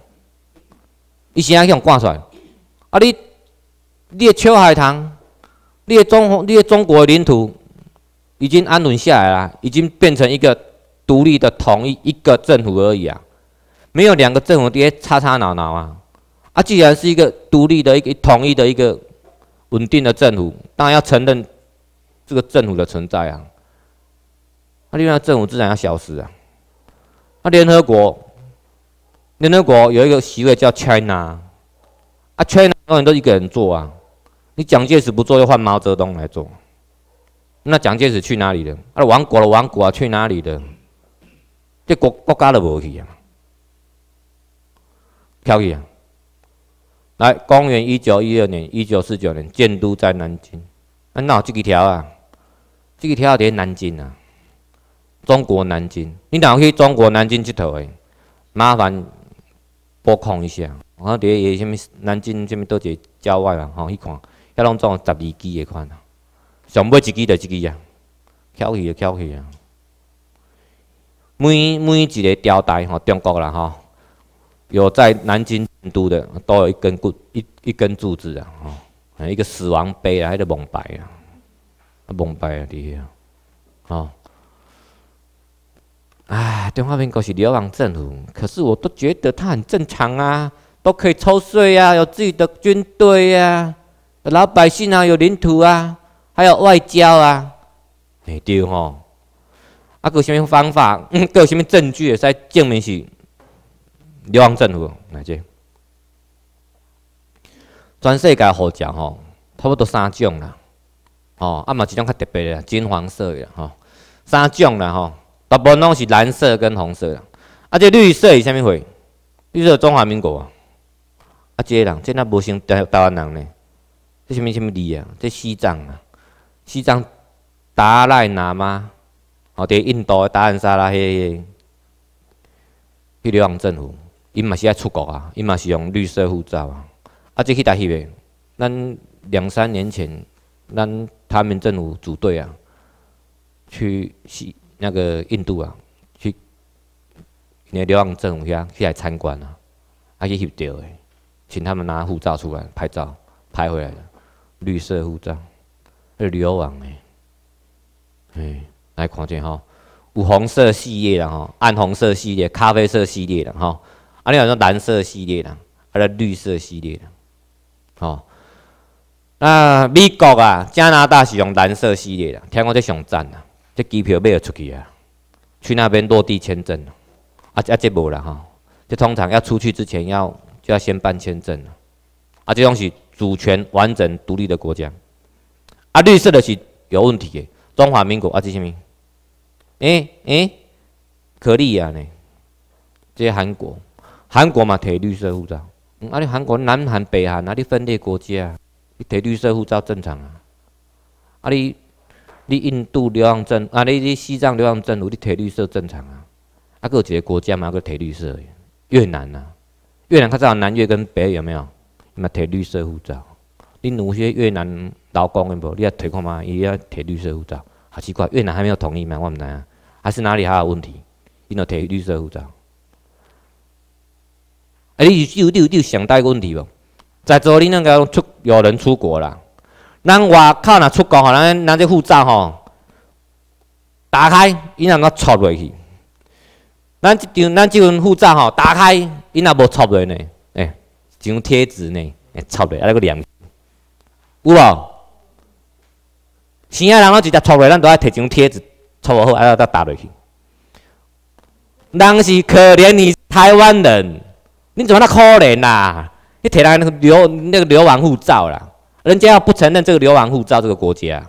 Speaker 1: 伊是安样挂出来？啊，你，你的秋海棠，你的中，你的中国领土已经安稳下来了，已经变成一个独立的统一一个政府而已啊，没有两个政府爹吵吵闹闹啊。啊，既然是一个独立的一个统一的一个。稳定的政府当然要承认这个政府的存在啊，那另外政府自然要消失啊。那联合国，联合国有一个席位叫 China，啊 China 永远都一个人做啊。你蒋介石不做，就换毛泽东来做。那蒋介石去哪里了？啊，亡国了，亡国啊，去哪里的？这国国家都无去啊，飘去啊。来，公元一九一二年、一九四九年，建都在南京。那哪几条啊？这个条在南京啊，中国南京。你哪有去中国南京佚佗的？麻烦拨控一下。我看底下有啥物，南京什物多些郊外啊，吼去看。遐拢装十二支的款啊，上尾一支就一支啊，翘起个翘起啊。每每一个朝代吼，中国啦吼。有在南京成都的，都有一根柱一一根柱子啊，哦，一个死亡碑啊，还是蒙白啊，蒙白的哦，哎，中华民国是流亡政府，可是我都觉得他很正常啊，都可以抽税啊，有自己的军队啊，老百姓啊有领土啊，还有外交啊，对的哦，啊，有什么方法，都有什么证据在证明是？流亡政府来者，全世界好食吼，差不多三种啦，哦，啊嘛一种较特别啦，金黄色的吼，三种啦吼，大部分拢是蓝色跟红色啦，啊，即绿色是啥物货？绿色中华民国啊，啊，即人即哪无像台台湾人呢？即啥物啥物字啊？即西藏啊，西藏、达赖、喇嘛，哦，伫印度的达赖萨拉迄，个。流亡政府。伊嘛是爱出国啊！伊嘛是用绿色护照啊。啊，即去台戏的，咱两三年前，咱他们政府组队啊，去西那个印度啊，去那流浪政府遐去来参观啊，啊去翕照的，请他们拿护照出来拍照，拍回来的绿色护照，是旅游网的。哎，来看下吼，有红色系列的吼，暗红色系列，咖啡色系列的吼。啊，你讲说蓝色系列啦，啊，绿色系列的，哦。那美国啊，加拿大是用蓝色系列的，听我这想赞啦，这机票买了出去啊，去那边落地签证，啊，啊，这无啦哈，这通常要出去之前要就要先办签证啦。啊，这东西主权完整独立的国家。啊，绿色的是有问题的，中华民国啊，这些名，诶、诶，可立啊呢，这些韩国。韩国嘛，贴绿色护照。嗯，啊，你韩国南韩北韩哪里分裂国家啊？你贴绿色护照正常啊。啊，你你印度流浪证，啊，你你西藏流浪证，有你贴绿色正常啊。啊，各一个国家嘛？各贴绿色。越南啊，越南较知道南越跟北有没有？嘛贴绿色护照。你有些越南劳工有无？你要贴看吗？伊要贴绿色护照，好奇怪。越南还没有同意吗？我知啊，还是哪里还有问题？伊都贴绿色护照。哎，你有有有想到一个问题无？在座你那个出有人出国啦，咱外口那出国吼，咱咱这护照吼，打开，伊若个插落去。咱这张咱这份护照吼，打开，伊若无插落呢？哎，一张贴纸呢，哎，插落，还那个连。有无？生啊人拢直接插落，咱都要摕一张贴纸插落后，还再打落去。人是可怜你台湾人。你怎么那可怜呐？你贴来那个流那个流亡护照啦，人家要不承认这个流亡护照这个国家，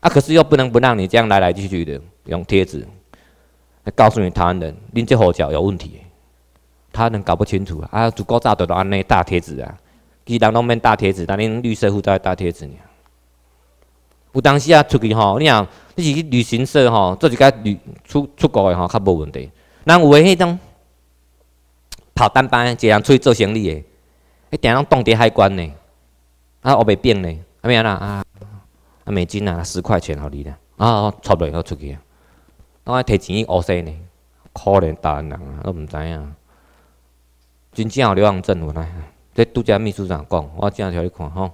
Speaker 1: 啊可是又不能不让你这样来来去去的用贴纸来告诉你台湾人，恁这护照有问题，台湾人搞不清楚啊，啊，足够早的安那大贴纸啊，其实人拢免大贴纸，但恁绿色护照大贴纸。有当时啊出去吼，你讲你是去旅行社吼，做一个旅出出国的吼，较无问题。那的迄种。跑单班，一个人出去做生意的，你定拢冻伫海关呢？啊，我袂变呢，要咩啦？啊，啊美金啊，十块钱互你啦，啊，出袂好出去啊。当爱摕钱乌西呢？可怜台人啊，我毋知影。真正有流浪证回来，即杜家秘书长讲，我正互你看吼。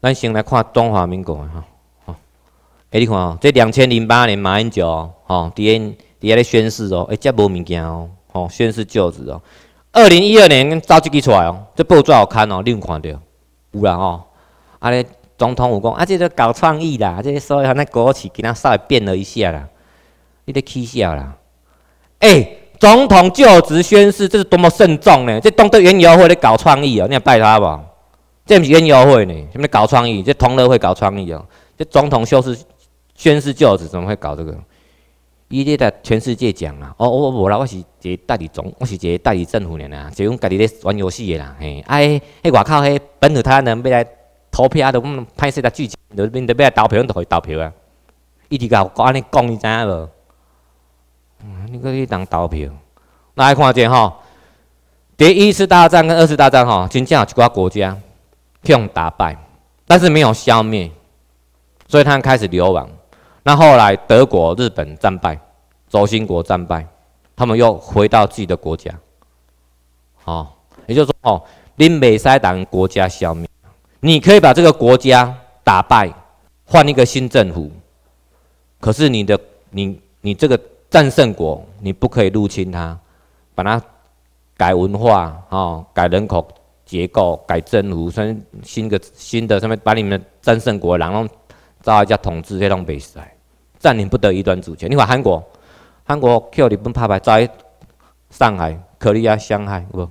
Speaker 1: 咱先来看中华民国啊，吼，哎，你看哦，即两千零八年马英九吼，伫咧伫咧宣誓哦，一遮无物件哦。哦，宣誓就职哦，二零一二年早就寄出来哦，这报纸好看哦，你有看到，有啦哦，啊咧总统有讲，啊，这个搞创意啦，这些所以他那国企给他稍微变了一下啦，你得起笑啦。哎，总统就职宣誓，这是多么慎重呢？这东德圆游会咧搞创意哦，你要拜他不？这不是圆游会呢，什么搞创意？这同乐会搞创意哦？这总统修饰宣誓就职，怎么会搞这个？伊咧甲全世界讲啦，我我无啦，我是一个代理总，我是一个代理政府人啊，就讲家己咧玩游戏的啦，嘿，啊，迄外口迄本尔他人要来投票，都唔歹势，来剧情，都变，要来投票，都互伊投票啊，伊甲讲安尼讲，你知影无？嗯，你讲去当投票，来看者吼，第一次大战跟二次大战吼，真正有一寡国家互打败，但是没有消灭，所以他们开始流亡。那后来，德国、日本战败，轴心国战败，他们又回到自己的国家。哦，也就是说，哦，令美塞党国家消灭，你可以把这个国家打败，换一个新政府。可是你的，你你这个战胜国，你不可以入侵它，把它改文化，哦，改人口结构，改政府，新新的新的上面，把你们战胜国人后。造一家统治，这种美塞。占领不得一段主权。你看韩国，韩国去日本拍牌，在上海、克利亚、上海，有无？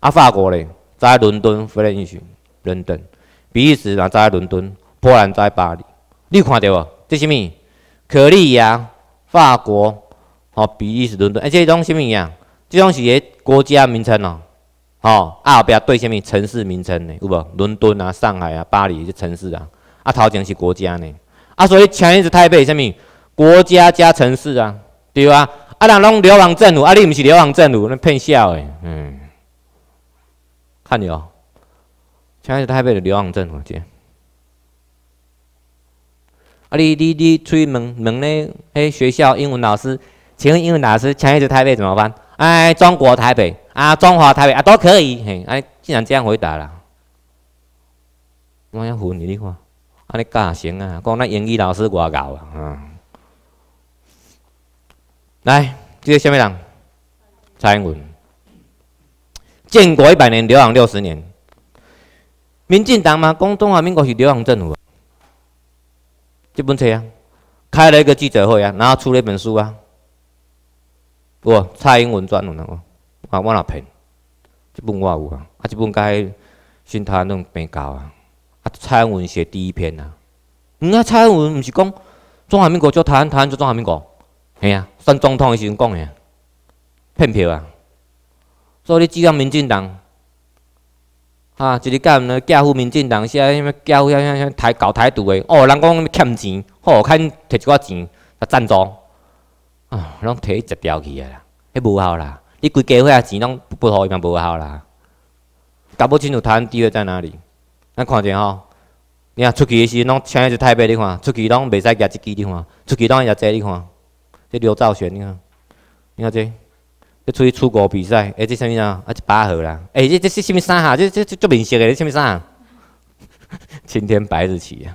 Speaker 1: 啊，法国嘞，在伦敦 f 兰 e n 伦敦，比利时啊在伦敦，波兰在巴黎。你看到无？这什么？克利亚、法国，哦，比利时、伦敦，而且种什么呀？这种是些国家名称哦。哦，啊后贝对什么城市名称呢？有无？伦敦啊，上海啊，巴黎这城市啊，啊，头前是国家呢。啊，所以前一阵台北什么国家加城市啊，对吧？啊，人拢流亡政府，啊，你唔是流亡政府，那骗笑诶。嗯，看哦，前一阵台北的流亡政府姐。啊，你你你，出去问问咧，嘿，学校英文老师，请英文老师，前一阵台北怎么办？哎，中国台北啊，中华台北啊，都可以，嘿，哎，竟然这样回答了，我想唬你滴慌。那价行啊，讲咱英语老师外国啊，来，记个什么人？蔡英文。建国一百年，流亡六十年。民进党嘛，讲中华民国是流亡政府啊。这本册啊，开了一个记者会啊，然后出一本书啊，哇，蔡英文专用的哦，我那骗，这本我有啊，啊这本该新台那种平价啊。啊，蔡英文写第一篇呐。嗯、啊，蔡英文毋是讲中华民国叫台湾，台湾叫中华民国，系啊，算总统诶时阵讲诶，骗票啊。所以你只要民进党，啊，一日干呢假乎民进党，现在什物假乎遐遐遐台搞台独诶？哦，人讲欠钱，哦，看摕一寡钱来赞助，啊，拢摕去截掉去诶啦，迄无效啦。你规家伙啊钱拢不互伊，嘛无效啦。搞不清楚台湾地位在哪里？咱看一下吼，你看出去时拢穿个是太白，你看出去拢袂使举一支，你看出去拢爱举这，你看这刘兆玄，你看，你看这这出去出国比赛，哎这甚物啊？啊一巴号啦！哎这这是甚物衫啊？这这足名色的，这甚物衫啊？青天白日旗啊！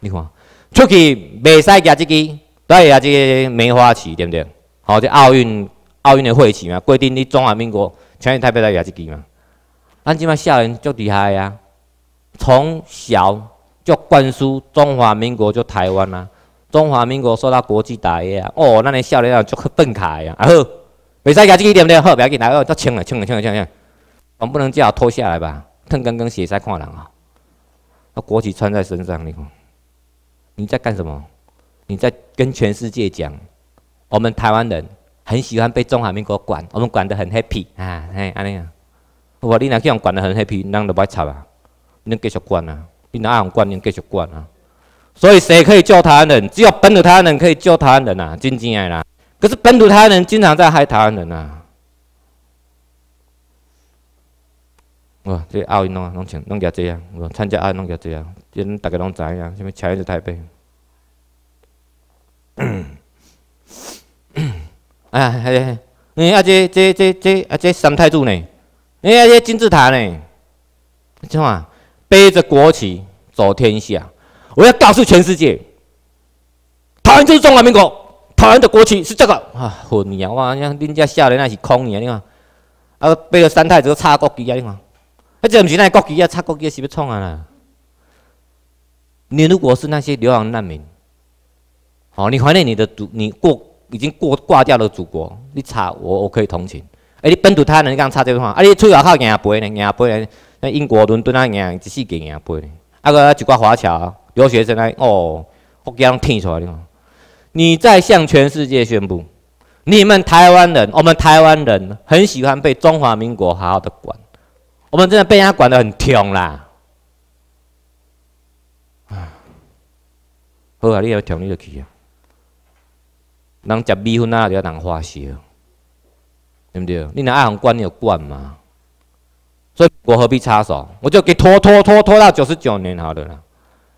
Speaker 1: 你看出去袂使举一支，对啊，这梅花旗对不对？好，这奥运奥运的会旗嘛，规定你中华民国穿个太白来举一支嘛。咱即摆少年足厉害啊！从小就灌输中华民国就台湾呐，中华民国受到国际打压啊，哦，那年笑的时候就去愤慨呀，啊好，未使家己一点，点好，不要紧，来哦，都穿了，穿了，穿了，穿了，总不能只好脱下来吧？腾根根鞋在看人啊，国旗穿在身上，你，看你在干什么？你在跟全世界讲，我们台湾人很喜欢被中华民国管，我们管得很 happy 啊，哎，安尼啊，我你那这样管得很 happy，人就不爱吵啊。恁继续管啊！别人爱唔管，恁继续管啊！所以谁可以救他人？只有本土他人可以救他人啊！真正个啦。可是本土他人经常在害他人啊！哇，这奥运弄弄成弄成这样，我参加奥运弄成这样，跟大家弄知一什么抢一只台北？哎 嘿，你啊这这这这啊这三太子呢？你啊这金字塔呢？怎啊？背着国旗走天下，我要告诉全世界，台湾就是中华民国，台湾的国旗是这个啊！混啊！哇，你恁家少人那是你啊！你看，啊，背着三太子插国旗啊！你看，他这毋是那国旗啊？插国旗是要创啊？你如果是那些流亡难民，好，你怀念你的祖，你过已经过挂掉了祖国，你插我，我可以同情。哎，你本土台湾人刚插这句话？啊，你出外口硬阿伯呢，硬阿呢？那英国伦敦啊，硬一世界硬背，啊个一挂华侨留学生啊，哦，福建人听出来看，你在向全世界宣布，你们台湾人，我们台湾人很喜欢被中华民国好好的管，我们真的被人家管得很痛啦。啊，好啊，你要么你就去啊，人食米粉呐，就要人花销，对不对？你爱样管，你就管嘛。所以我何必插手？我就给拖拖拖拖到九十九年好了啦，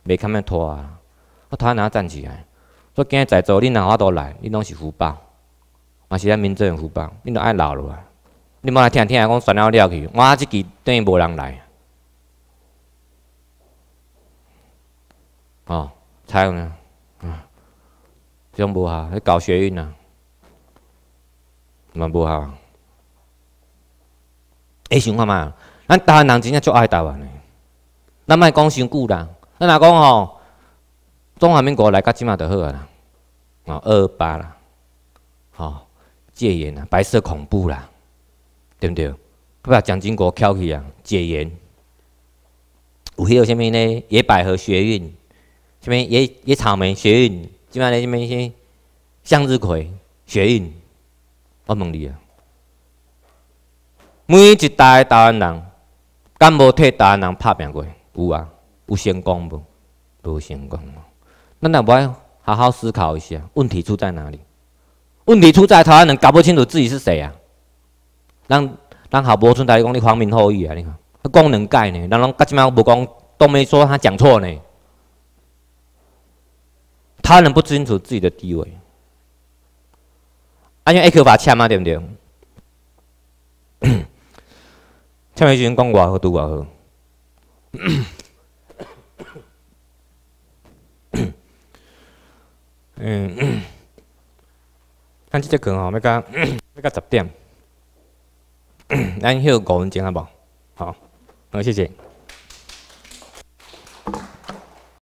Speaker 1: 没堪要拖啊！我他拿站起来，说：“今日在做，你哪我都来，你拢是福报，还是咱民政福报？你都爱闹了，你莫天天讲算了了去，我自己等于无人来哦，还有呢，啊，胸不好，要搞学运啊，蛮不好。哎，想看嘛？咱台湾人真正足爱台湾的，咱莫讲伤久啦，咱若讲吼，中华民国来到即马就好啊啦，啊二八啦，吼戒严啦，白色恐怖啦，对毋对？把蒋经国翘起啊，戒严。有迄六下物呢野百合学运，下面野野草莓学运，即马来下面先向日葵学运，我问厉啊！每一代台湾人。敢无替台湾人拍拼过？有啊，有成功无？无成功。咱无要好好思考一下，问题出在哪里？问题出在台湾人搞不清楚自己是谁啊！咱咱好无存在家讲，你皇民后裔啊？你看，讲功能改呢，人拢即码不讲，都没说他讲错呢。他人不清楚自己的地位，按宪法签吗？对不对？蔡委员长讲话好，读讲话。嗯，咱即节课吼，要到 要到十点，咱休五分钟好不？好，好谢谢。